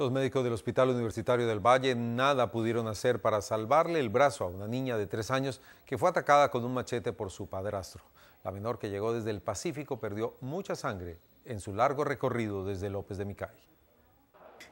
Los médicos del Hospital Universitario del Valle nada pudieron hacer para salvarle el brazo a una niña de tres años que fue atacada con un machete por su padrastro. La menor que llegó desde el Pacífico perdió mucha sangre en su largo recorrido desde López de Micay.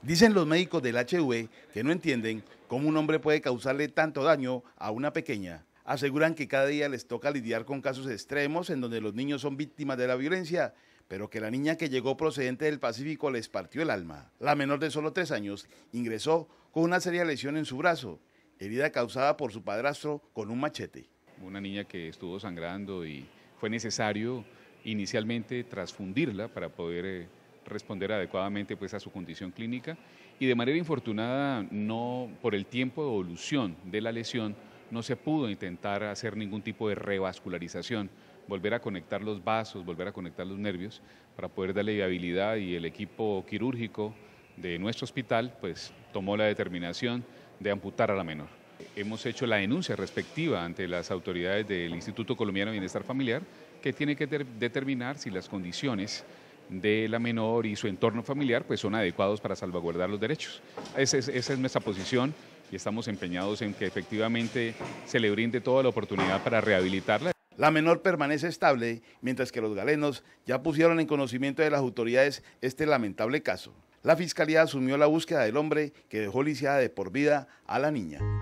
Dicen los médicos del HV e que no entienden cómo un hombre puede causarle tanto daño a una pequeña. Aseguran que cada día les toca lidiar con casos extremos en donde los niños son víctimas de la violencia pero que la niña que llegó procedente del Pacífico les partió el alma. La menor de solo tres años ingresó con una seria lesión en su brazo, herida causada por su padrastro con un machete. Una niña que estuvo sangrando y fue necesario inicialmente transfundirla para poder eh, responder adecuadamente pues, a su condición clínica y de manera infortunada no por el tiempo de evolución de la lesión no se pudo intentar hacer ningún tipo de revascularización volver a conectar los vasos, volver a conectar los nervios para poder darle viabilidad y el equipo quirúrgico de nuestro hospital pues tomó la determinación de amputar a la menor. Hemos hecho la denuncia respectiva ante las autoridades del Instituto Colombiano de Bienestar Familiar que tiene que determinar si las condiciones de la menor y su entorno familiar pues son adecuados para salvaguardar los derechos. Esa es, esa es nuestra posición y estamos empeñados en que efectivamente se le brinde toda la oportunidad para rehabilitarla. La menor permanece estable, mientras que los galenos ya pusieron en conocimiento de las autoridades este lamentable caso. La fiscalía asumió la búsqueda del hombre que dejó lisiada de por vida a la niña.